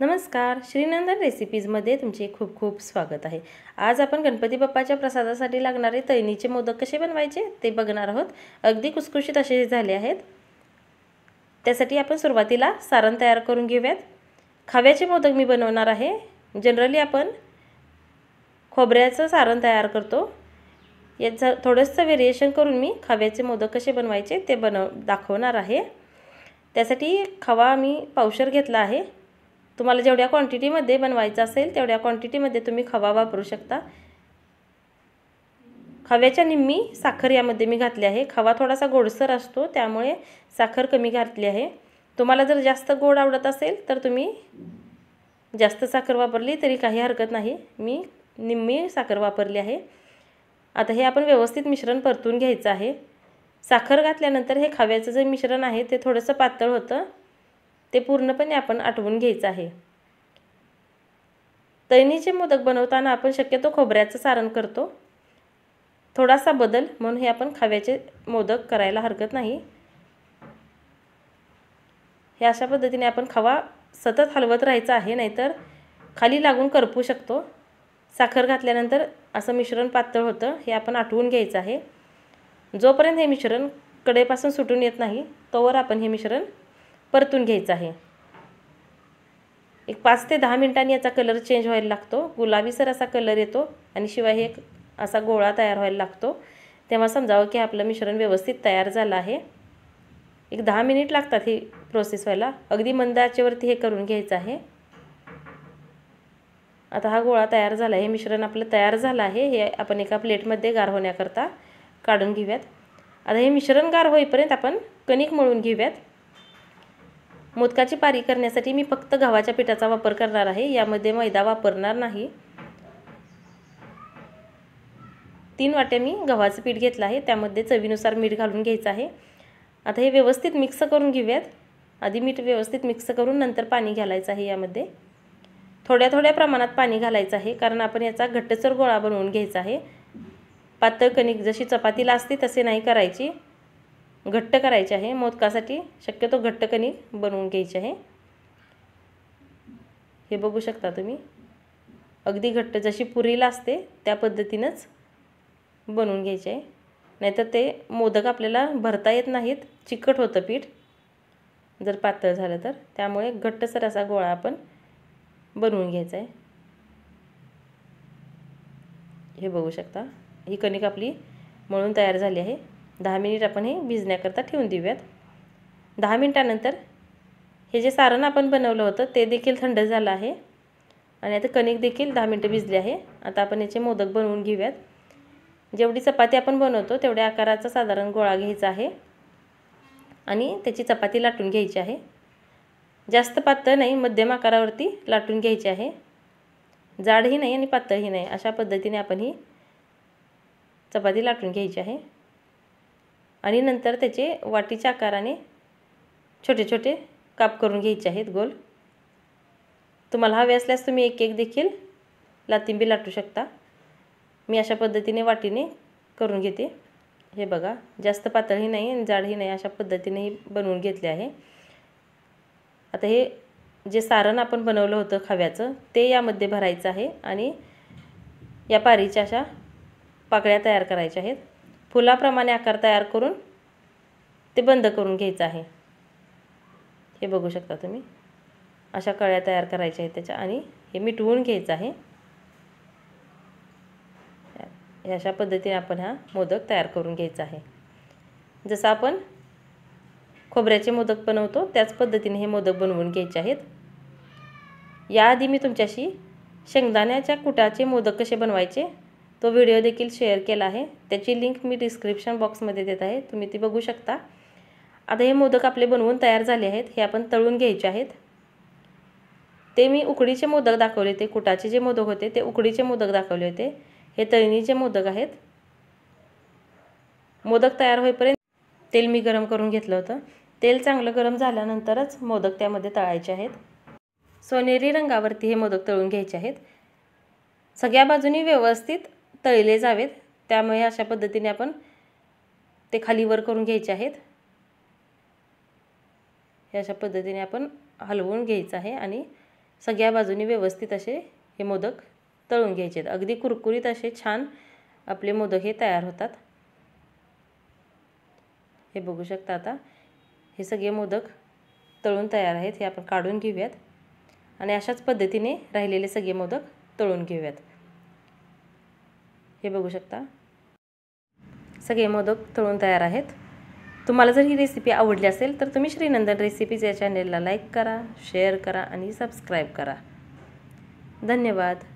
नमस्कार श्रीनंदन रेसिपीजमध्ये तुमचे खूप खूप स्वागत आहे आज आपण गणपती बाप्पाच्या प्रसादासाठी लागणारे तैनीचे मोदक कसे बनवायचे ते बघणार आहोत अगदी कुसकुशीत असे झाले आहेत त्यासाठी आपण सुरुवातीला सारण तयार करून घेऊयात खाव्याचे मोदक मी बनवणार आहे जनरली आपण खोबऱ्याचं सारण तयार करतो याचं थोडंसं व्हेरिएशन करून मी खाव्याचे मोदक कसे बनवायचे ते बनव दाखवणार आहे त्यासाठी खवा मी पावशर घेतला आहे तुम्हाला जेवढ्या क्वांटिटीमध्ये बनवायचं असेल तेवढ्या क्वांटिटीमध्ये तुम्ही खवा वापरू शकता खव्याच्या निम्मी साखर यामध्ये मी घातली आहे खवा थोडासा गोडसर असतो त्यामुळे साखर कमी घातली आहे तुम्हाला जर जास्त गोड आवडत असेल तर तुम्ही जास्त साखर वापरली तरी काही हरकत नाही मी निम्मी साखर वापरली आहे आता हे आपण व्यवस्थित मिश्रण परतून घ्यायचं आहे साखर घातल्यानंतर हे खव्याचं जे मिश्रण आहे ते थोडंसं पातळ होतं ते पूर्णपणे आपण आठवून घ्यायचं आहे तैनीचे मोदक बनवताना आपण शक्यतो खोबऱ्याचं सारण करतो थोडासा बदल म्हणून हे आपण खाव्याचे मोदक करायला हरकत नाही हे अशा पद्धतीने आपण खवा सतत हलवत राहायचा आहे नाहीतर खाली लागून करपू शकतो साखर घातल्यानंतर असं मिश्रण पातळ होतं हे आपण आठवून घ्यायचं आहे जोपर्यंत हे मिश्रण कडेपासून सुटून येत नाही तोवर आपण हे मिश्रण परतून घ्यायचं आहे एक पाच ते दहा मिनिटांनी याचा कलर चेंज व्हायला लागतो गुलाबीसर असा कलर येतो आणि शिवाय एक असा गोळा तयार व्हायला लागतो तेव्हा समजावं की आपलं मिश्रण व्यवस्थित तयार झालं आहे एक दहा मिनिट लागतात ही प्रोसेस व्हायला अगदी मंद हे करून घ्यायचं आहे आता हा गोळा तयार झाला आहे मिश्रण आपलं तयार झालं आहे हे आपण एका प्लेटमध्ये गार होण्याकरता काढून घेऊयात आता हे मिश्रण गार होईपर्यंत आपण कणिक मळून घेऊयात मोदकाची पारी करण्यासाठी मी फक्त गव्हाच्या पिठाचा वापर करणार आहे यामध्ये मैदा वापरणार नाही तीन वाट्या मी गव्हाचं पीठ घेतलं आहे त्यामध्ये चवीनुसार मीठ घालून घ्यायचं आहे आता हे व्यवस्थित मिक्स करून घेऊयात आधी मीठ व्यवस्थित मिक्स करून नंतर पाणी घालायचं आहे यामध्ये थोड्या थोड्या प्रमाणात पाणी घालायचं आहे कारण आपण याचा घट्टसर गोळा बनवून घ्यायचा आहे पातळ कणिक जशी चपातीला असते तसे नाही करायची घट्ट करायचे आहे मोदकासाठी शक्यतो घट्ट कणिक बनवून घ्यायचे आहे हे बघू शकता तुम्ही अगदी घट्ट जशी पुरीला असते त्या पद्धतीनंच बनवून घ्यायचे आहे नाहीतर ते मोदक आपल्याला भरता येत नाहीत चिकट होतं पीठ जर पातळ झालं तर त्यामुळे घट्टसर असा गोळा आपण बनवून घ्यायचा आहे हे बघू शकता ही कणिक आपली मळून तयार झाली आहे दहा मिनिट आपण हे भिजण्याकरता ठेवून देऊयात दहा मिनटानंतर हे जे सारण आपण बनवलं होतं ते देखील थंड झालं आहे आणि आता कणिक देखील दहा मिनटं भिजले आहे आता आपण याचे मोदक बनवून घेऊयात जेवढी चपाती आपण बनवतो तेवढ्या आकाराचा साधारण गोळा घ्यायचा आहे आणि त्याची चपाती लाटून घ्यायची आहे जास्त पातळ नाही मध्यम आकारावरती लाटून घ्यायची आहे जाडही नाही आणि पातळही नाही अशा पद्धतीने आपण ही चपाती लाटून घ्यायची आहे आणि नंतर त्याचे वाटीच्या आकाराने छोटे छोटे काप करून घ्यायचे आहेत गोल तुम्हाला हवे असल्यास तुम्ही एक एक देखील लातिंबी लाटू शकता मी अशा पद्धतीने वाटीने करून घेते हे बघा जास्त पातळही नाही आणि जाडही नाही अशा पद्धतीनेही बनवून घेतले आहे आता हे जे सारण आपण बनवलं होतं खव्याचं ते यामध्ये भरायचं आहे आणि या पारीच्या अशा पाकळ्या तयार करायच्या आहेत फुलाप्रमाणे आकार तयार करून ते बंद करून घ्यायचं आहे हे बघू शकता तुम्ही अशा कळ्या तयार करायच्या आहेत त्याच्या आणि हे मिटवून घ्यायचं आहे अशा पद्धतीने आपण हा मोदक तयार करून घ्यायचा आहे जसं आपण खोबऱ्याचे मोदक बनवतो त्याच पद्धतीने हे मोदक बनवून घ्यायचे आहेत याआधी मी तुमच्याशी शेंगदाण्याच्या कुटाचे मोदक कसे बनवायचे तो व्हिडिओ देखील शेअर केला आहे त्याची लिंक मी डिस्क्रिप्शन बॉक्समध्ये देत आहे तुम्ही ती बघू शकता आता हे मोदक आपले बनवून तयार झाले आहेत हे आपण तळून घ्यायचे आहेत ते मी उकडीचे मोदक दाखवले होते कुटाचे जे मोदक होते ते उकडीचे मोदक दाखवले होते हे तळणीचे मोदक आहेत मोदक तयार होईपर्यंत तेल मी गरम करून घेतलं होतं तेल चांगलं गरम झाल्यानंतरच मोदक त्यामध्ये तळायचे आहेत सोनेरी रंगावरती हे मोदक तळून घ्यायचे आहेत सगळ्या बाजूनी व्यवस्थित तळले जावेत त्यामुळे अशा पद्धतीने आपण ते खाली वर करून घ्यायचे आहेत हे अशा पद्धतीने आपण हलवून घ्यायचं आहे आणि सगळ्या बाजूनी व्यवस्थित असे हे मोदक तळून घ्यायचे आहेत अगदी कुरकुरीत असे छान आपले मोदक हे तयार होतात हे बघू शकता आता हे सगळे मोदक तळून तयार आहेत हे आपण काढून घेऊयात आणि अशाच पद्धतीने राहिलेले सगळे मोदक तळून घेऊयात हे बघू शकता सगळे मोदक तळून तयार आहेत तुम्हाला जर ही रेसिपी आवडली असेल तर तुम्ही श्रीनंदन रेसिपीज या चॅनेलला लाईक करा शेअर करा आणि सबस्क्राईब करा धन्यवाद